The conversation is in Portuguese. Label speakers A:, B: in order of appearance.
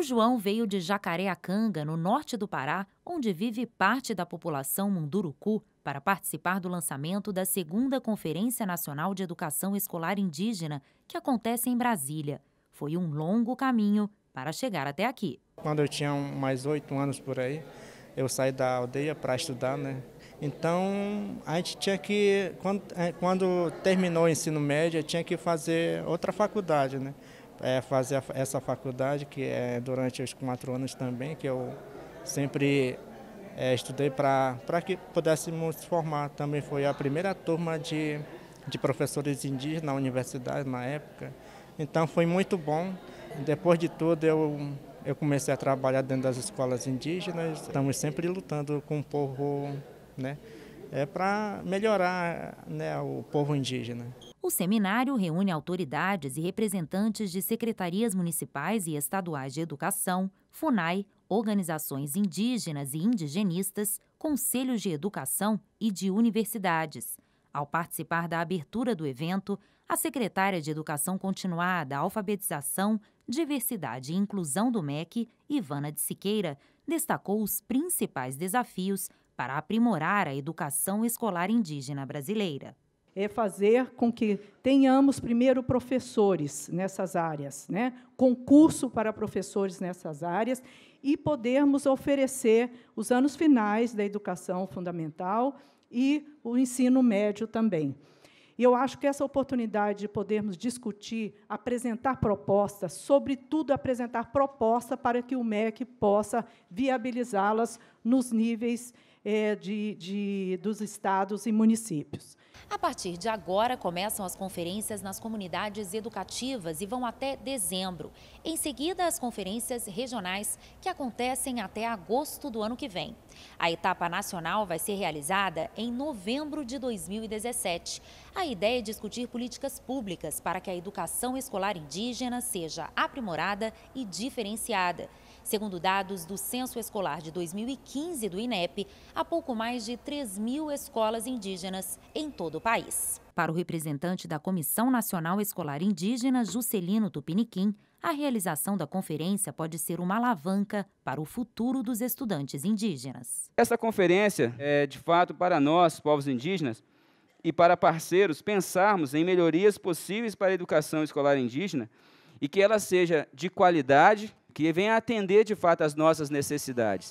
A: O João veio de Jacareacanga, no norte do Pará, onde vive parte da população munduruku, para participar do lançamento da segunda Conferência Nacional de Educação Escolar Indígena, que acontece em Brasília. Foi um longo caminho para chegar até aqui.
B: Quando eu tinha mais oito anos por aí, eu saí da aldeia para estudar, né? Então, a gente tinha que, quando, eh, quando terminou o ensino médio, tinha que fazer outra faculdade, né? é, fazer essa faculdade, que é durante os quatro anos também, que eu sempre é, estudei para que pudéssemos formar. Também foi a primeira turma de, de professores indígenas na universidade na época. Então foi muito bom. Depois de tudo, eu, eu comecei a trabalhar dentro das escolas indígenas. Estamos sempre lutando com o povo, né? É para melhorar né, o povo indígena.
A: O seminário reúne autoridades e representantes de secretarias municipais e estaduais de educação, FUNAI, organizações indígenas e indigenistas, conselhos de educação e de universidades. Ao participar da abertura do evento, a secretária de Educação Continuada, Alfabetização, Diversidade e Inclusão do MEC, Ivana de Siqueira, destacou os principais desafios para aprimorar a educação escolar indígena brasileira
C: é fazer com que tenhamos primeiro professores nessas áreas, né? concurso para professores nessas áreas e podermos oferecer os anos finais da educação fundamental e o ensino médio também. E eu acho que essa oportunidade de podermos discutir, apresentar propostas, sobretudo apresentar proposta para que o MEC possa viabilizá-las nos níveis é, de, de, dos estados e municípios.
A: A partir de agora, começam as conferências nas comunidades educativas e vão até dezembro. Em seguida, as conferências regionais, que acontecem até agosto do ano que vem. A etapa nacional vai ser realizada em novembro de 2017. A ideia é discutir políticas públicas para que a educação escolar indígena seja aprimorada e diferenciada. Segundo dados do Censo Escolar de 2015, 15 do INEP a pouco mais de 3 mil escolas indígenas em todo o país. Para o representante da Comissão Nacional Escolar Indígena, Juscelino Tupiniquim, a realização da conferência pode ser uma alavanca para o futuro dos estudantes indígenas.
B: Essa conferência é, de fato, para nós, povos indígenas, e para parceiros, pensarmos em melhorias possíveis para a educação escolar indígena e que ela seja de qualidade, que venha atender de fato às nossas necessidades.